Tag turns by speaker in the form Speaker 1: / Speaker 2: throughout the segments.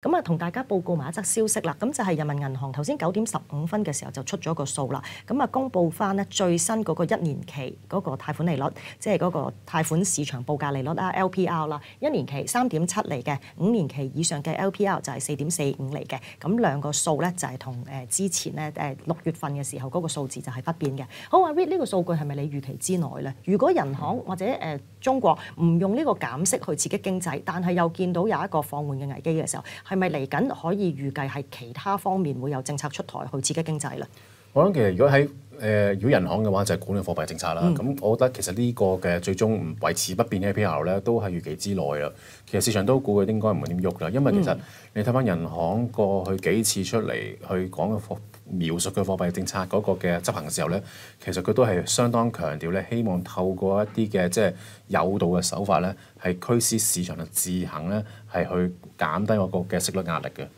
Speaker 1: 咁啊，同大家报告埋一则消息啦。咁就系人民银行头先九点十五分嘅时候就出咗个数啦。咁啊，公布翻咧最新嗰个一年期嗰个贷款利率，即系嗰个贷款市场报价利率啊 l p r 啦。一年期三点七厘嘅，五年期以上嘅 LPR 就系四点四五厘嘅。咁两个数咧就系同诶之前咧诶六月份嘅时候嗰个数字就系不变嘅。好啊，Read 呢个数据系咪你预期之内咧？如果银行或者诶中国唔用呢个减息去刺激经济，但系又见到有一个放缓嘅危机嘅时候。係咪嚟緊可以預計係其他方面會有政策出台去刺激經濟咧？我諗其實
Speaker 2: 如果喺誒，如果人行嘅話就係管理貨幣政策啦。咁我覺得其實呢個嘅最終維持不變嘅 p r 咧都係預期之內啦。其實市場都估佢應該唔會點喐啦，因為其實你睇翻人行過去幾次出嚟去講嘅貨描述嘅貨幣政策嗰個嘅執行嘅時候咧，其實佢都係相當強調咧，希望透過一啲嘅即係誘導嘅手法咧，係驅使市場嘅自行咧係去減低我個嘅息率壓力嘅。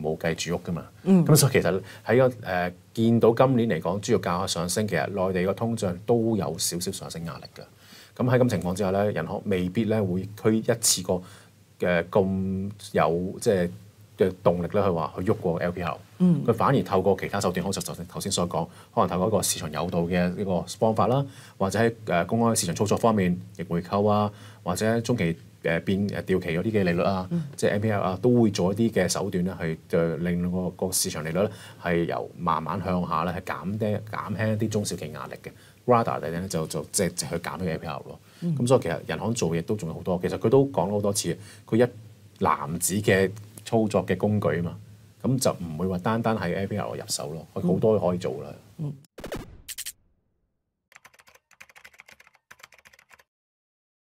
Speaker 2: 冇計住喐噶嘛，咁所以其實喺個誒見到今年嚟講，豬肉價格上升，其實內地個通脹都有少少上升壓力嘅。咁喺咁情況之下咧，人行未必咧會推一次過嘅咁有即係嘅動力咧去話去喐過 LPR。嗯，佢反而透過其他手段，好似頭先頭先所講，可能透過一個市場有道嘅呢個方法啦，或者喺誒公開市場操作方面逆回購啊，或者中期。誒變誒調期嗰啲嘅利率啊，即係 M P L 啊，都會做一啲嘅手段咧，去就令個個市場利率咧係由慢慢向下咧，係減低減輕一啲中小企壓力嘅。Rada 咧就就即係去係減嘅 M P L 咯。咁所以其實人行做嘢都仲有好多，其實佢都講咗好多次，佢一男子嘅操作嘅工具啊嘛，咁就唔會話單單係 M P L 入手咯，佢好多可以做啦。